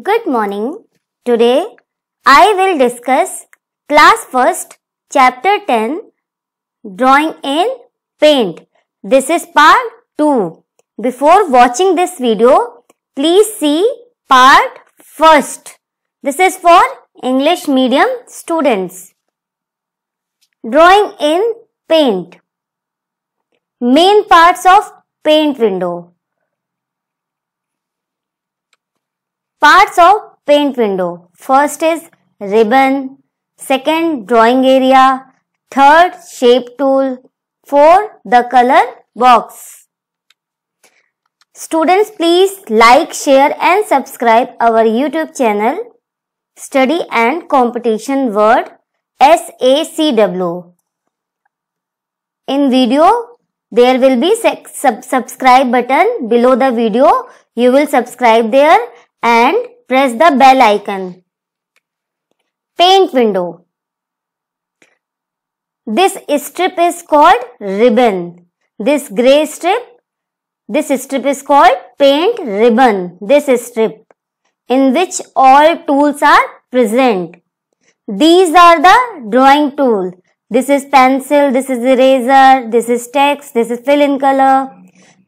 Good morning. Today I will discuss class first chapter 10 drawing in paint. This is part 2. Before watching this video, please see part first. This is for English medium students. Drawing in paint. Main parts of paint window. Parts of paint window. First is ribbon, second drawing area, third shape tool, four the color box. Students please like, share and subscribe our YouTube channel Study and Competition Word SACW. In video there will be sub subscribe button below the video. You will subscribe there and press the bell icon. Paint window. This strip is called ribbon. This grey strip, this strip is called paint ribbon. This strip in which all tools are present. These are the drawing tool. This is pencil, this is eraser, this is text, this is fill in color.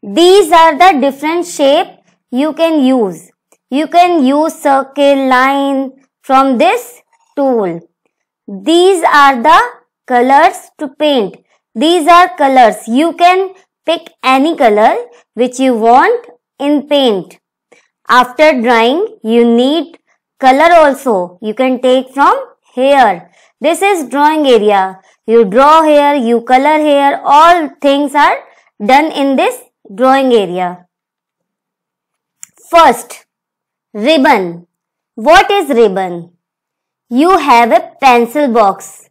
These are the different shape you can use. You can use circle line from this tool. These are the colors to paint. These are colors. You can pick any color which you want in paint. After drawing, you need color also. You can take from here. This is drawing area. You draw here, you color here. All things are done in this drawing area. First, Ribbon. What is ribbon? You have a pencil box.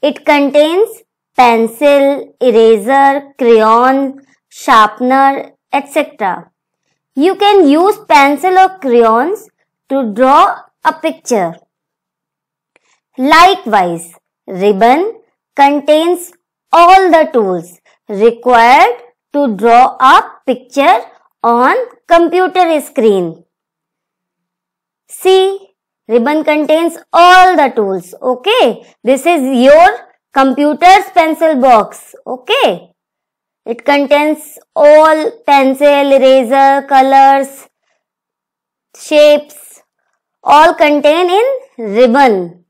It contains pencil, eraser, crayon, sharpener, etc. You can use pencil or crayons to draw a picture. Likewise, ribbon contains all the tools required to draw a picture on computer screen. See, ribbon contains all the tools. Okay. This is your computer's pencil box. Okay. It contains all pencil, eraser, colors, shapes, all contain in ribbon.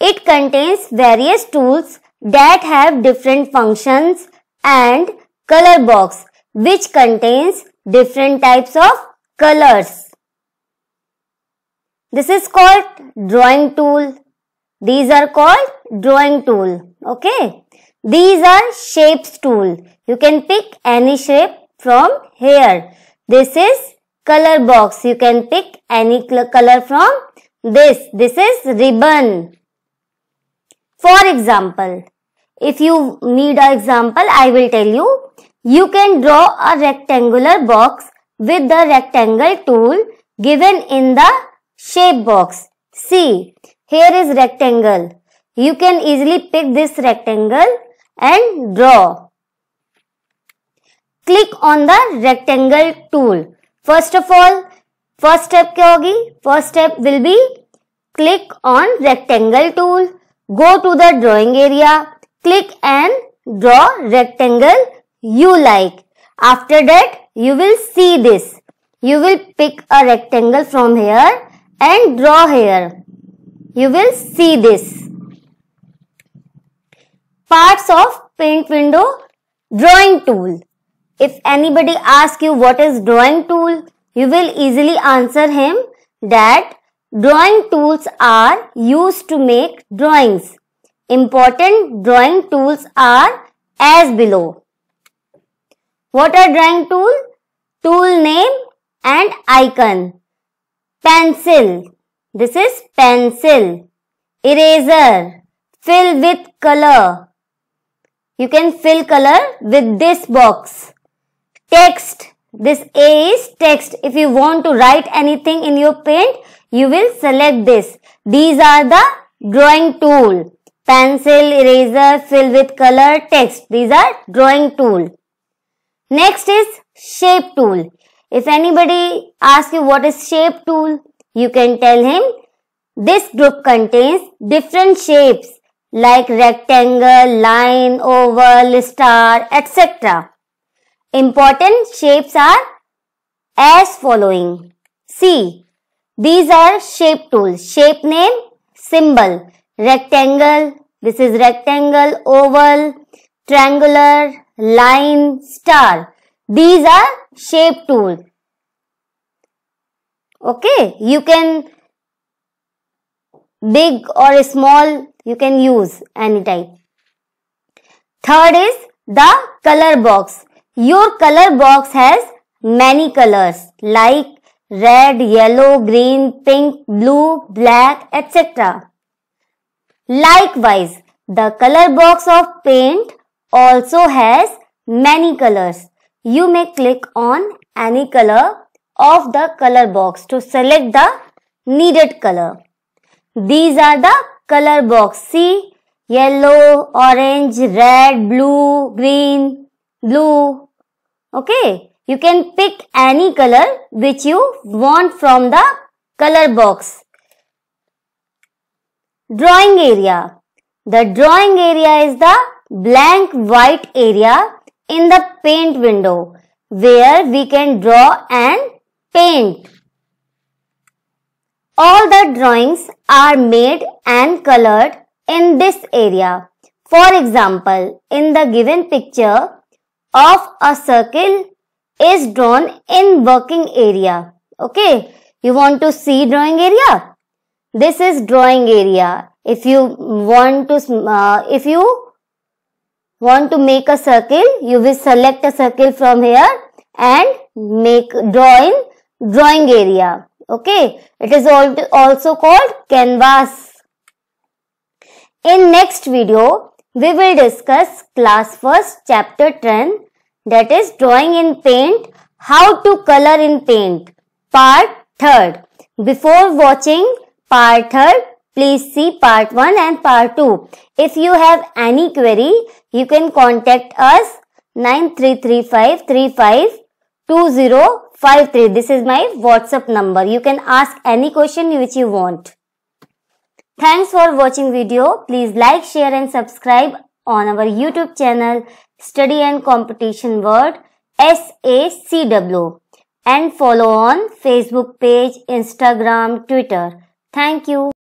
It contains various tools that have different functions and color box which contains different types of colors. This is called drawing tool. These are called drawing tool. Okay. These are shapes tool. You can pick any shape from here. This is color box. You can pick any color from this. This is ribbon. For example, if you need an example, I will tell you. You can draw a rectangular box with the rectangle tool given in the shape box. See, here is rectangle. You can easily pick this rectangle and draw. Click on the rectangle tool. First of all, first step क्या होगी? First step will be click on rectangle tool. Go to the drawing area. Click and draw rectangle you like. After that, you will see this. You will pick a rectangle from here and draw here. You will see this. Parts of paint window drawing tool. If anybody asks you what is drawing tool, you will easily answer him that drawing tools are used to make drawings. Important drawing tools are as below. Water drawing tool, tool name and icon. Pencil. This is pencil. Eraser. Fill with color. You can fill color with this box. Text. This A is text. If you want to write anything in your paint, you will select this. These are the drawing tool. Pencil, eraser, fill with color, text. These are drawing tool. Next is shape tool. If anybody asks you what is shape tool, you can tell him this group contains different shapes like rectangle, line, oval, star, etc. Important shapes are as following. See, these are shape tools. Shape name, symbol. Rectangle, this is rectangle, oval, triangular, line, star. These are shape tools. Okay, you can big or small, you can use any type. Third is the color box. Your color box has many colors like red, yellow, green, pink, blue, black, etc. Likewise, the color box of paint also has many colors. You may click on any color of the color box to select the needed color. These are the color box. See yellow, orange, red, blue, green, blue. Okay. You can pick any color which you want from the color box. Drawing area. The drawing area is the blank white area in the paint window where we can draw and paint. All the drawings are made and colored in this area. For example, in the given picture of a circle is drawn in working area. Okay, you want to see drawing area? This is drawing area. If you want to, uh, if you want to make a circle, you will select a circle from here and make drawing, drawing area. Okay, it is also called canvas. In next video, we will discuss class first chapter 10 that is drawing in paint, how to color in paint part 3rd. Before watching part 3rd, Please see part 1 and part 2. If you have any query, you can contact us 9335352053. This is my WhatsApp number. You can ask any question which you want. Thanks for watching video. Please like, share and subscribe on our YouTube channel Study and Competition Word SACW and follow on Facebook page, Instagram, Twitter. Thank you.